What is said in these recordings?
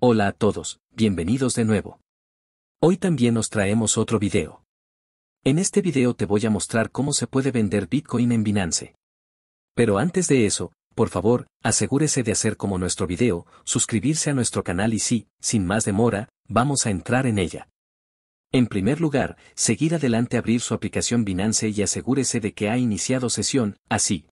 Hola a todos, bienvenidos de nuevo. Hoy también os traemos otro video. En este video te voy a mostrar cómo se puede vender Bitcoin en Binance. Pero antes de eso, por favor, asegúrese de hacer como nuestro video, suscribirse a nuestro canal y sí, sin más demora, vamos a entrar en ella. En primer lugar, seguir adelante abrir su aplicación Binance y asegúrese de que ha iniciado sesión, así,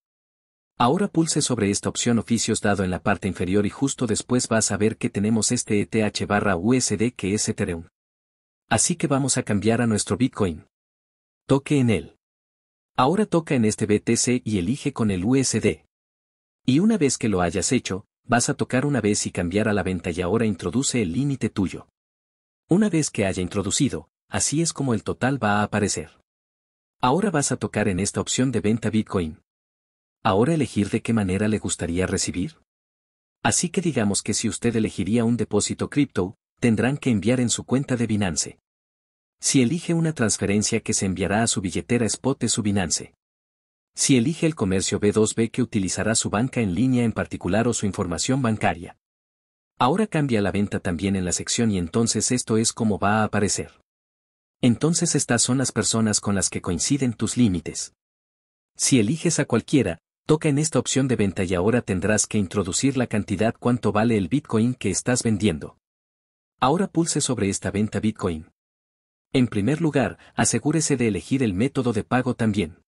Ahora pulse sobre esta opción oficios dado en la parte inferior y justo después vas a ver que tenemos este ETH barra USD que es Ethereum. Así que vamos a cambiar a nuestro Bitcoin. Toque en él. Ahora toca en este BTC y elige con el USD. Y una vez que lo hayas hecho, vas a tocar una vez y cambiar a la venta y ahora introduce el límite tuyo. Una vez que haya introducido, así es como el total va a aparecer. Ahora vas a tocar en esta opción de venta Bitcoin, ahora elegir de qué manera le gustaría recibir. Así que digamos que si usted elegiría un depósito cripto, tendrán que enviar en su cuenta de Binance. Si elige una transferencia que se enviará a su billetera spot de su Binance. Si elige el comercio B2B que utilizará su banca en línea en particular o su información bancaria. Ahora cambia la venta también en la sección y entonces esto es como va a aparecer. Entonces estas son las personas con las que coinciden tus límites. Si eliges a cualquiera, Toca en esta opción de venta y ahora tendrás que introducir la cantidad cuánto vale el Bitcoin que estás vendiendo. Ahora pulse sobre esta venta Bitcoin. En primer lugar, asegúrese de elegir el método de pago también.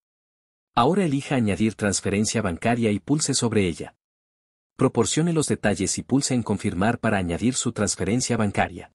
Ahora elija añadir transferencia bancaria y pulse sobre ella. Proporcione los detalles y pulse en confirmar para añadir su transferencia bancaria.